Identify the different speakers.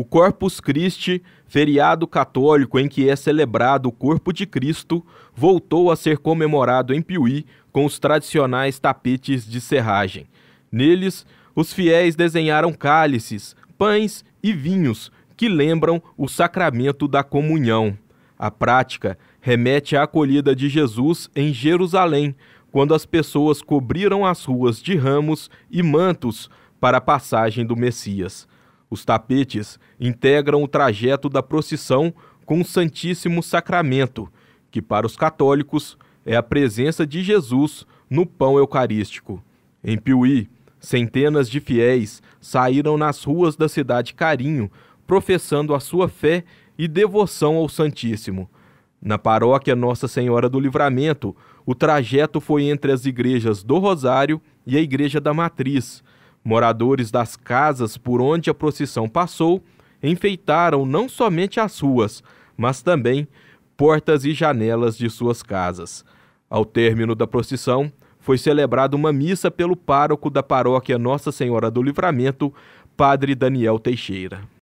Speaker 1: O Corpus Christi, feriado católico em que é celebrado o corpo de Cristo, voltou a ser comemorado em Piuí com os tradicionais tapetes de serragem. Neles, os fiéis desenharam cálices, pães e vinhos que lembram o sacramento da comunhão. A prática remete à acolhida de Jesus em Jerusalém, quando as pessoas cobriram as ruas de ramos e mantos para a passagem do Messias. Os tapetes integram o trajeto da procissão com o Santíssimo Sacramento, que para os católicos é a presença de Jesus no pão eucarístico. Em Piuí, centenas de fiéis saíram nas ruas da cidade Carinho professando a sua fé e devoção ao Santíssimo. Na paróquia Nossa Senhora do Livramento, o trajeto foi entre as igrejas do Rosário e a Igreja da Matriz, Moradores das casas por onde a procissão passou enfeitaram não somente as ruas, mas também portas e janelas de suas casas. Ao término da procissão, foi celebrada uma missa pelo pároco da paróquia Nossa Senhora do Livramento, Padre Daniel Teixeira.